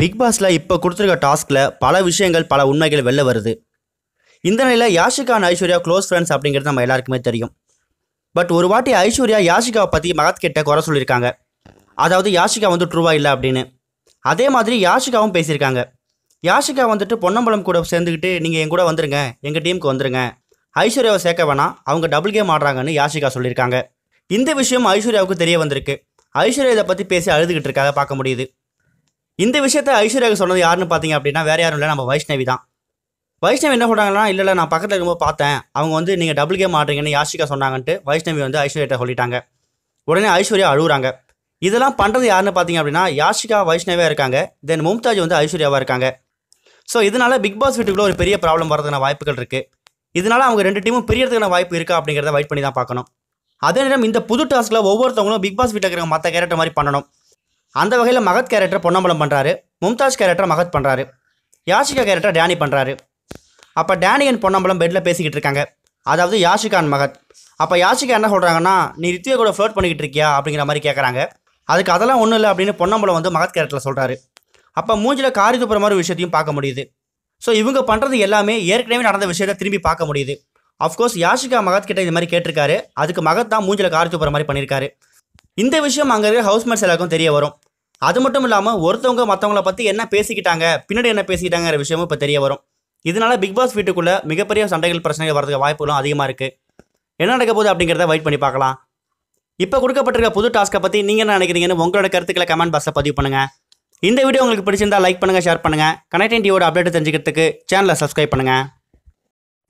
big பாஸில் இப்போ கொடுத்துருக்க டாஸ்கில் பல விஷயங்கள் பல உண்மைகள் வெளில வருது இந்த நிலையில் Yashika and Aishwarya close friends அப்படிங்கிறது நம்ம எல்லாருக்குமே தெரியும் பட் ஒரு வாட்டி ஐஸ்வர்யா யாஷிகாவை பற்றி மகத் கிட்ட குறை சொல்லியிருக்காங்க அதாவது யாஷிகா வந்து ட்ரூவா இல்லை அப்படின்னு அதே மாதிரி யாஷிகாவும் பேசியிருக்காங்க யாஷிகா வந்துட்டு பொன்னம்பலம் கூட சேர்ந்துக்கிட்டு நீங்கள் என் கூட வந்துருங்க எங்கள் டீமுக்கு வந்துருங்க ஐஸ்வர்யாவை சேர்க்க வேணாம் அவங்க டபுள் கேம் ஆடுறாங்கன்னு யாஷிகா சொல்லியிருக்காங்க இந்த விஷயம் ஐஸ்வர்யாவுக்கு தெரிய வந்திருக்கு ஐஸ்வர்யா இதை பற்றி பேசி அழுதுகிட்டு இருக்காத பார்க்க முடியுது இந்த விஷயத்த ஐஸ்வர்யாவுக்கு சொன்னது யாருன்னு பார்த்தீங்க அப்படின்னா வேறு யாரும் இல்லை நம்ம வைஷ்ணவி தான் வைஷ்ணவி என்ன சொல்கிறாங்கன்னா இல்லை இல்லை நான் பக்கத்தில் இருக்கும்போது பார்த்தேன் அவங்க வந்து நீங்கள் டபுள் கேம் ஆடுறீங்கன்னு யாஷிகா சொன்னாங்கன்ட்டு வைஷ்ணவி வந்து ஐஸ்வர்யிட்ட சொல்லிட்டாங்க உடனே ஐஸ்வர்யா அழுகுறாங்க இதெல்லாம் பண்ணுறது யாருன்னு பார்த்தீங்க அப்படின்னா யாஷிகா வைஷ்ணவியாக இருக்காங்க தென் மும்தாஜ் வந்து ஐஸ்வர்யாவாக இருக்காங்க ஸோ இதனால் பிக் பாஸ் வீட்டுக்குள்ளே ஒரு பெரிய ப்ராப்ளம் வரதுக்கான வாய்ப்புகள் இருக்குது இதனால் அவங்க ரெண்டு டீமும் பிரியறதுக்கான வாய்ப்பு இருக்கா அப்படிங்கிறத வெயிட் பண்ணி தான் பார்க்கணும் அதே நேரம் இந்த புது டாஸ்கில் ஒவ்வொருத்தவங்களும் பிக் பாஸ் வீட்டில் இருக்கிற மற்ற கேரக்டர் மாதிரி பண்ணணும் அந்த வகையில் மகத் கேரக்டர் பொன்னம்பலம் பண்ணுறாரு மும்தாஜ் கேரக்டர் மகத் பண்ணுறாரு யாஷிகா கேரக்டர் டேனி பண்ணுறாரு அப்போ டேனி அண்ட் பொன்னம்பலம் பெட்டில் பேசிக்கிட்டு இருக்காங்க அதாவது யாஷிகா அண்ட் மகத் அப்போ யாஷிகா என்ன சொல்கிறாங்கன்னா நீ ரித்யா கூட ஃப்ளோட் பண்ணிக்கிட்டு இருக்கியா அப்படிங்கிற மாதிரி கேட்குறாங்க அதுக்கு அதெல்லாம் ஒன்றும் இல்லை அப்படின்னு பொன்னம்பலம் வந்து மகத் கேரக்டரில் சொல்கிறாரு அப்போ மூஞ்சில் காரி துப்புற மாதிரி விஷயத்தையும் பார்க்க முடியுது ஸோ இவங்க பண்ணுறது எல்லாமே ஏற்கனவே நடந்த விஷயத்தை திரும்பி பார்க்க முடியுது அஃப்கோர்ஸ் யாஷிகா மகத் கிட்ட இது மாதிரி கேட்டிருக்காரு அதுக்கு மகத் தான் மூஞ்சில் காரி துப்புற மாதிரி பண்ணியிருக்காரு இந்த விஷயம் அங்கே இருக்கிற ஹவுஸ்மேட்ஸ் எல்லாருக்கும் தெரிய வரும் அது மட்டும் இல்லாமல் ஒருத்தவங்க மற்றவங்கள பற்றி என்ன பேசிக்கிட்டாங்க பின்னாடி என்ன பேசிக்கிட்டாங்கிற விஷயமும் இப்போ தெரிய வரும் இதனால் பிக் பாஸ் வீட்டுக்குள்ளே மிகப்பெரிய சண்டைகள் பிரச்சனைகள் வரதுக்கு வாய்ப்புகளும் அதிகமாக இருக்குது என்ன நடக்க போகுது அப்படிங்கிறத வெயிட் பண்ணி பார்க்கலாம் இப்போ கொடுக்கப்பட்டிருக்க புது டாஸ்க்கை பற்றி நீங்கள் என்ன நினைக்கிறீங்கன்னு உங்களோட கருத்துக்களை கமெண்ட் பாக்ஸில் பதிவு பண்ணுங்கள் இந்த வீடியோ உங்களுக்கு பிடிச்சிருந்தா லைக் பண்ணுங்கள் ஷேர் பண்ணுங்கள் கனெக்டிங் டியோட அப்டேட் தெரிஞ்சுக்கிறதுக்கு சேனலை சப்ஸ்கிரைப் பண்ணுங்கள்